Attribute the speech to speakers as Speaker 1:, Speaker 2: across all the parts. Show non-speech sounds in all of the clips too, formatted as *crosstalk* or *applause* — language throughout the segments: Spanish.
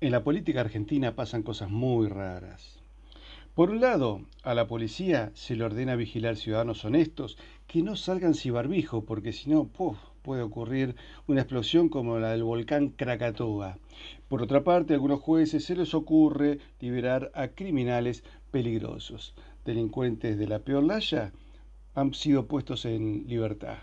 Speaker 1: En la política argentina pasan cosas muy raras. Por un lado, a la policía se le ordena vigilar ciudadanos honestos que no salgan sin barbijo, porque si no, puede ocurrir una explosión como la del volcán Krakatoa. Por otra parte, a algunos jueces se les ocurre liberar a criminales peligrosos. Delincuentes de la peor laya han sido puestos en libertad.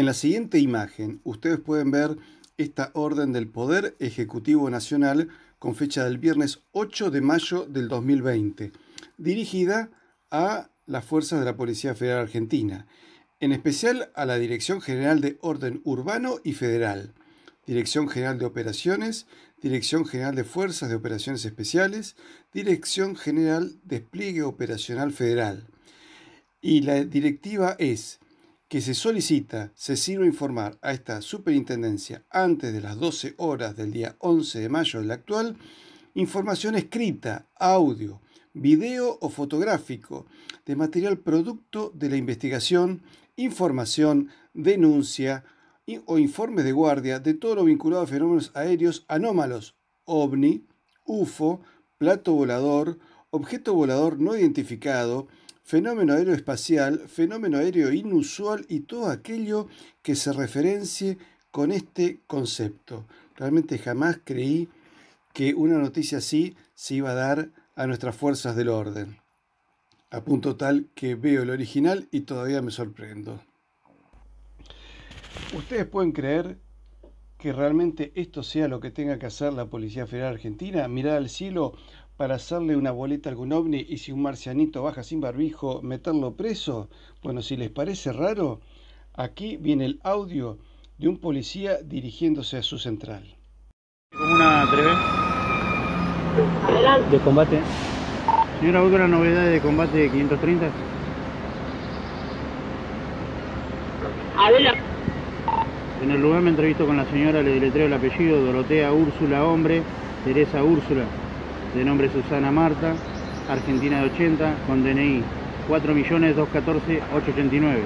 Speaker 1: En la siguiente imagen ustedes pueden ver esta orden del Poder Ejecutivo Nacional con fecha del viernes 8 de mayo del 2020, dirigida a las fuerzas de la Policía Federal Argentina, en especial a la Dirección General de Orden Urbano y Federal, Dirección General de Operaciones, Dirección General de Fuerzas de Operaciones Especiales, Dirección General Despliegue Operacional Federal. Y la directiva es que se solicita se sirva informar a esta superintendencia antes de las 12 horas del día 11 de mayo del actual información escrita, audio, video o fotográfico de material producto de la investigación, información, denuncia o informes de guardia de todo lo vinculado a fenómenos aéreos anómalos, ovni, UFO, plato volador, objeto volador no identificado, fenómeno aeroespacial, fenómeno aéreo inusual y todo aquello que se referencie con este concepto. Realmente jamás creí que una noticia así se iba a dar a nuestras fuerzas del orden. A punto tal que veo el original y todavía me sorprendo. ¿Ustedes pueden creer que realmente esto sea lo que tenga que hacer la Policía Federal Argentina? Mirar al cielo para hacerle una boleta a algún ovni y si un marcianito baja sin barbijo, meterlo preso? Bueno, si les parece raro, aquí viene el audio de un policía dirigiéndose a su central. ¿Cómo una Adelante. de combate. Señora, ¿voy con las de combate de 530? Adelante. En el lugar me entrevisto con la señora, le deletreo el apellido, Dorotea Úrsula Hombre, Teresa Úrsula de nombre Susana Marta, Argentina de 80, con DNI 4.214.889.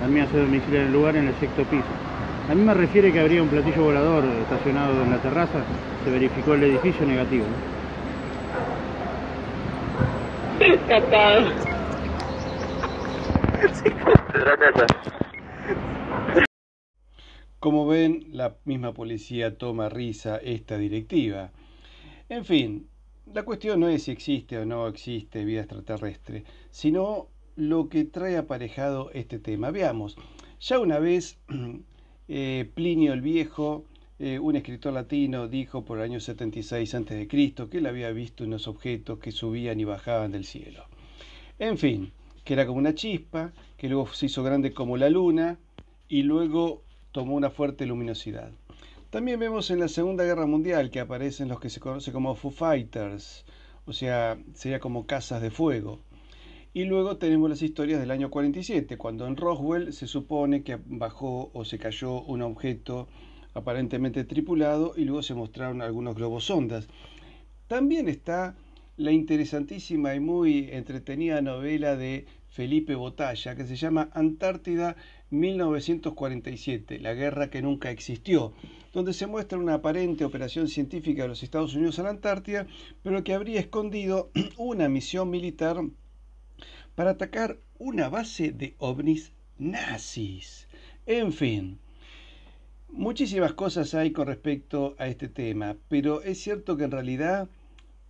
Speaker 1: La mía se domicilio en el lugar en el sexto piso. A mí me refiere que habría un platillo volador estacionado en la terraza. Se verificó el edificio negativo. Como ven, la misma policía toma risa esta directiva. En fin, la cuestión no es si existe o no existe vida extraterrestre, sino lo que trae aparejado este tema. Veamos, ya una vez *clears throat* eh, Plinio el Viejo, eh, un escritor latino, dijo por el año 76 a.C. que él había visto unos objetos que subían y bajaban del cielo. En fin, que era como una chispa, que luego se hizo grande como la luna y luego tomó una fuerte luminosidad. También vemos en la Segunda Guerra Mundial que aparecen los que se conoce como Foo Fighters, o sea, sería como casas de fuego. Y luego tenemos las historias del año 47, cuando en Roswell se supone que bajó o se cayó un objeto aparentemente tripulado y luego se mostraron algunos globosondas. También está la interesantísima y muy entretenida novela de Felipe Botalla, que se llama Antártida 1947, la guerra que nunca existió, donde se muestra una aparente operación científica de los Estados Unidos a la Antártida, pero que habría escondido *clears throat* una misión militar para atacar una base de ovnis nazis. En fin, muchísimas cosas hay con respecto a este tema, pero es cierto que en realidad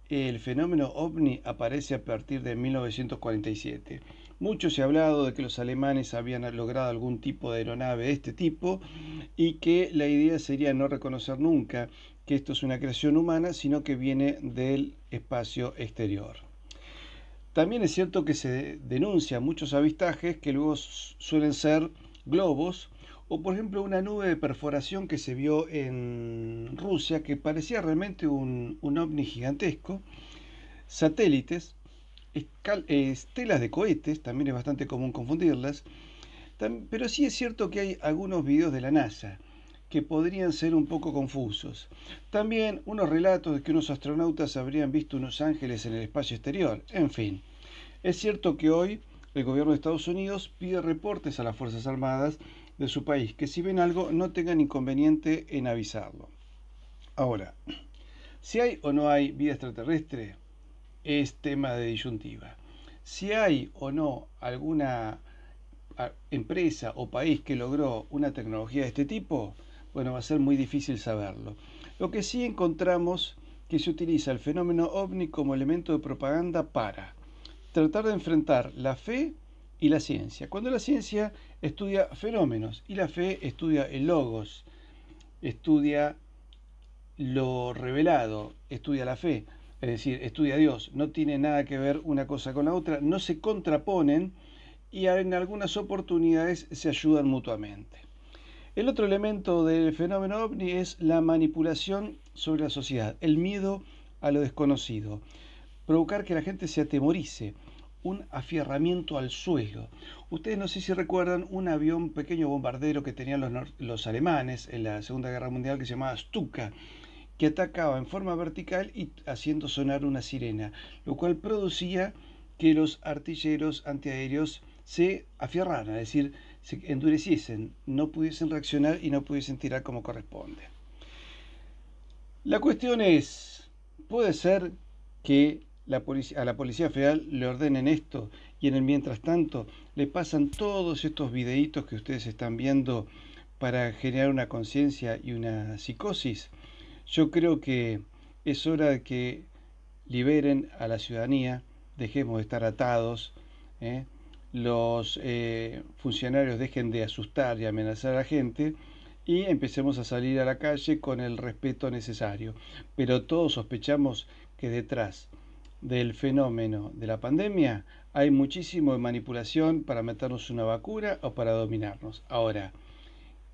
Speaker 1: el fenómeno ovni aparece a partir de 1947. Mucho se ha hablado de que los alemanes habían logrado algún tipo de aeronave de este tipo y que la idea sería no reconocer nunca que esto es una creación humana, sino que viene del espacio exterior. También es cierto que se denuncian muchos avistajes que luego suelen ser globos o por ejemplo una nube de perforación que se vio en Rusia que parecía realmente un, ovni gigantesco, satélites estelas de cohetes, también es bastante común confundirlas, pero sí es cierto que hay algunos videos de la NASA que podrían ser un poco confusos. También unos relatos de que unos astronautas habrían visto unos ángeles en el espacio exterior. En fin, es cierto que hoy el gobierno de Estados Unidos pide reportes a las Fuerzas Armadas de su país, que si ven algo no tengan inconveniente en avisarlo. Ahora, si hay o no hay vida extraterrestre, es tema de disyuntiva. Si hay o no alguna empresa o país que logró una tecnología de este tipo, bueno, va a ser muy difícil saberlo. Lo que sí encontramos que se utiliza el fenómeno ovni como elemento de propaganda para tratar de enfrentar la fe y la ciencia. Cuando la ciencia estudia fenómenos y la fe estudia el logos, estudia lo revelado, estudia la fe es decir, estudia a Dios, no tiene nada que ver una cosa con la otra, no se contraponen y en algunas oportunidades se ayudan mutuamente. El otro elemento del fenómeno ovni es la manipulación sobre la sociedad, el miedo a lo desconocido, provocar que la gente se atemorice, un afierramiento al suelo. Ustedes no sé si recuerdan un avión pequeño bombardero que tenían los, los alemanes en la Segunda Guerra Mundial que se llamaba Stuka que atacaba en forma vertical y haciendo sonar una sirena, lo cual producía que los artilleros antiaéreos se afierraran, es decir, se endureciesen, no pudiesen reaccionar y no pudiesen tirar como corresponde. La cuestión es, ¿puede ser que a la Policía Federal le ordenen esto y en el mientras tanto le pasan todos estos videitos que ustedes están viendo para generar una conciencia y una psicosis? Yo creo que es hora de que liberen a la ciudadanía, dejemos de estar atados, ¿eh? los eh, funcionarios dejen de asustar y amenazar a la gente y empecemos a salir a la calle con el respeto necesario. Pero todos sospechamos que detrás del fenómeno de la pandemia hay muchísimo de manipulación para meternos una vacuna o para dominarnos. Ahora,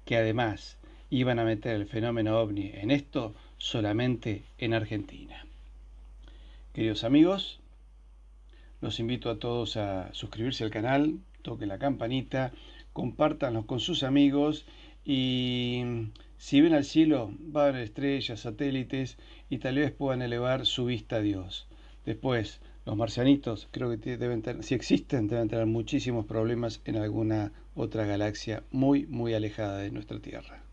Speaker 1: que además iban a meter el fenómeno ovni en esto, solamente en Argentina. Queridos amigos, los invito a todos a suscribirse al canal, toquen la campanita, compártanlo con sus amigos y si ven al cielo, va a ver estrellas, satélites y tal vez puedan elevar su vista a Dios. Después, los marcianitos creo que deben tener, si existen, deben tener muchísimos problemas en alguna otra galaxia muy, muy alejada de nuestra Tierra.